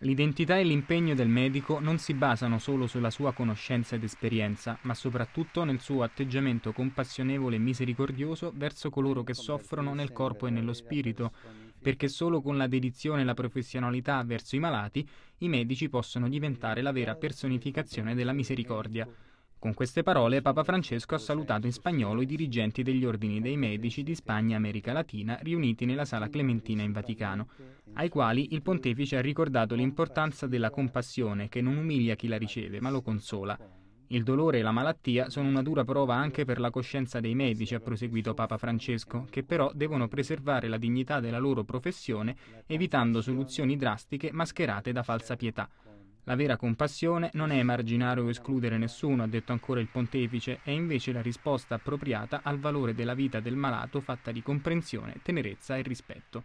L'identità e l'impegno del medico non si basano solo sulla sua conoscenza ed esperienza, ma soprattutto nel suo atteggiamento compassionevole e misericordioso verso coloro che soffrono nel corpo e nello spirito, perché solo con la dedizione e la professionalità verso i malati i medici possono diventare la vera personificazione della misericordia. Con queste parole Papa Francesco ha salutato in spagnolo i dirigenti degli ordini dei medici di Spagna e America Latina riuniti nella Sala Clementina in Vaticano, ai quali il pontefice ha ricordato l'importanza della compassione che non umilia chi la riceve ma lo consola. Il dolore e la malattia sono una dura prova anche per la coscienza dei medici, ha proseguito Papa Francesco, che però devono preservare la dignità della loro professione evitando soluzioni drastiche mascherate da falsa pietà. La vera compassione non è marginare o escludere nessuno, ha detto ancora il pontefice, è invece la risposta appropriata al valore della vita del malato fatta di comprensione, tenerezza e rispetto.